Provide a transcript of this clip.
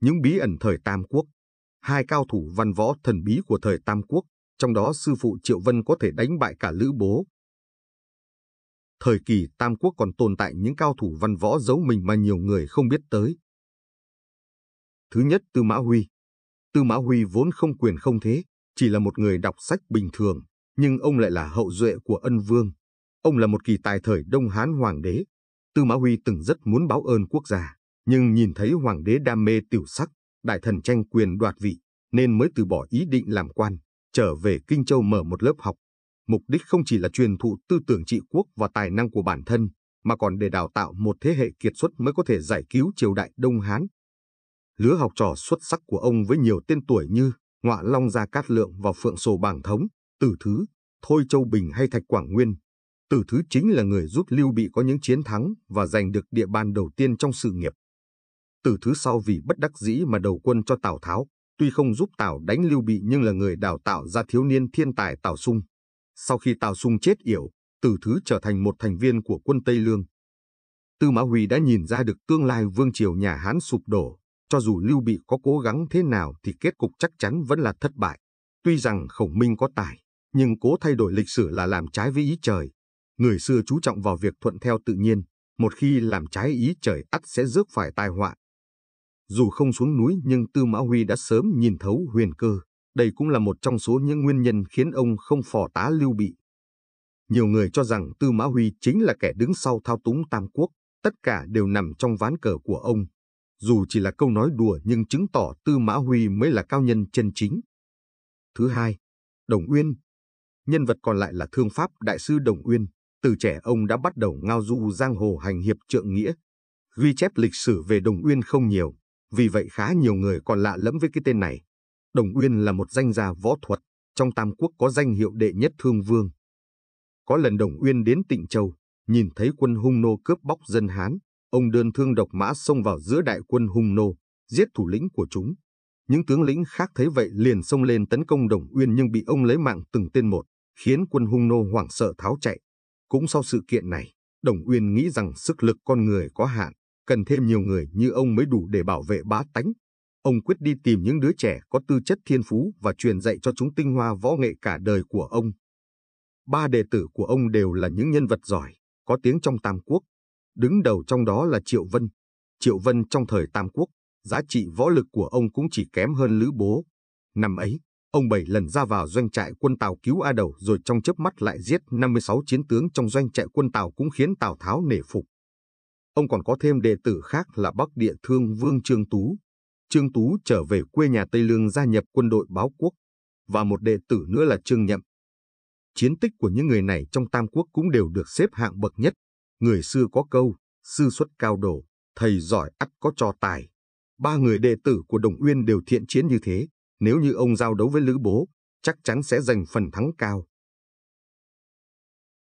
những bí ẩn thời Tam Quốc. Hai cao thủ văn võ thần bí của thời Tam Quốc, trong đó sư phụ Triệu Vân có thể đánh bại cả Lữ Bố. Thời kỳ Tam Quốc còn tồn tại những cao thủ văn võ giấu mình mà nhiều người không biết tới. Thứ nhất Tư Mã Huy. Tư Mã Huy vốn không quyền không thế, chỉ là một người đọc sách bình thường, nhưng ông lại là hậu duệ của ân vương. Ông là một kỳ tài thời Đông Hán Hoàng đế. Tư Mã Huy từng rất muốn báo ơn quốc gia nhưng nhìn thấy hoàng đế đam mê tiểu sắc, đại thần tranh quyền đoạt vị, nên mới từ bỏ ý định làm quan, trở về Kinh Châu mở một lớp học. Mục đích không chỉ là truyền thụ tư tưởng trị quốc và tài năng của bản thân, mà còn để đào tạo một thế hệ kiệt xuất mới có thể giải cứu triều đại Đông Hán. Lứa học trò xuất sắc của ông với nhiều tên tuổi như Ngọa Long Gia Cát Lượng và Phượng Sổ bảng Thống, Tử Thứ, Thôi Châu Bình hay Thạch Quảng Nguyên. Tử Thứ chính là người giúp Lưu Bị có những chiến thắng và giành được địa bàn đầu tiên trong sự nghiệp từ thứ sau vì bất đắc dĩ mà đầu quân cho Tào Tháo, tuy không giúp Tào đánh Lưu Bị nhưng là người đào tạo ra thiếu niên thiên tài Tào Sung. Sau khi Tào Sung chết yểu, từ thứ trở thành một thành viên của quân Tây Lương. Tư Mã Huy đã nhìn ra được tương lai vương triều nhà Hán sụp đổ, cho dù Lưu Bị có cố gắng thế nào thì kết cục chắc chắn vẫn là thất bại. Tuy rằng khổng minh có tài, nhưng cố thay đổi lịch sử là làm trái với ý trời. Người xưa chú trọng vào việc thuận theo tự nhiên, một khi làm trái ý trời ắt sẽ rước phải tai họa. Dù không xuống núi nhưng Tư Mã Huy đã sớm nhìn thấu huyền cơ. Đây cũng là một trong số những nguyên nhân khiến ông không phò tá lưu bị. Nhiều người cho rằng Tư Mã Huy chính là kẻ đứng sau thao túng Tam Quốc, tất cả đều nằm trong ván cờ của ông. Dù chỉ là câu nói đùa nhưng chứng tỏ Tư Mã Huy mới là cao nhân chân chính. Thứ hai, Đồng Uyên. Nhân vật còn lại là thương pháp đại sư Đồng Uyên. Từ trẻ ông đã bắt đầu ngao du giang hồ hành hiệp trượng nghĩa. Ghi chép lịch sử về Đồng Uyên không nhiều, vì vậy khá nhiều người còn lạ lẫm với cái tên này. Đồng Uyên là một danh gia võ thuật, trong Tam Quốc có danh hiệu đệ nhất thương vương. Có lần Đồng Uyên đến Tịnh Châu, nhìn thấy quân hung nô cướp bóc dân Hán, ông đơn thương độc mã xông vào giữa đại quân hung nô, giết thủ lĩnh của chúng. Những tướng lĩnh khác thấy vậy liền xông lên tấn công Đồng Uyên nhưng bị ông lấy mạng từng tên một, khiến quân hung nô hoảng sợ tháo chạy. Cũng sau sự kiện này, Đồng Uyên nghĩ rằng sức lực con người có hạn, cần thêm nhiều người như ông mới đủ để bảo vệ bá tánh. Ông quyết đi tìm những đứa trẻ có tư chất thiên phú và truyền dạy cho chúng tinh hoa võ nghệ cả đời của ông. Ba đệ tử của ông đều là những nhân vật giỏi, có tiếng trong Tam Quốc. Đứng đầu trong đó là Triệu Vân. Triệu Vân trong thời Tam Quốc, giá trị võ lực của ông cũng chỉ kém hơn Lữ Bố. Năm ấy, ông bảy lần ra vào doanh trại quân Tào cứu A Đầu rồi trong chớp mắt lại giết 56 chiến tướng trong doanh trại quân Tào cũng khiến Tào Tháo nể phục. Ông còn có thêm đệ tử khác là Bắc Địa Thương Vương Trương Tú. Trương Tú trở về quê nhà Tây Lương gia nhập quân đội báo quốc, và một đệ tử nữa là Trương Nhậm. Chiến tích của những người này trong Tam Quốc cũng đều được xếp hạng bậc nhất. Người xưa có câu, sư xuất cao đồ, thầy giỏi ắt có trò tài. Ba người đệ tử của Đồng Uyên đều thiện chiến như thế. Nếu như ông giao đấu với Lữ Bố, chắc chắn sẽ giành phần thắng cao.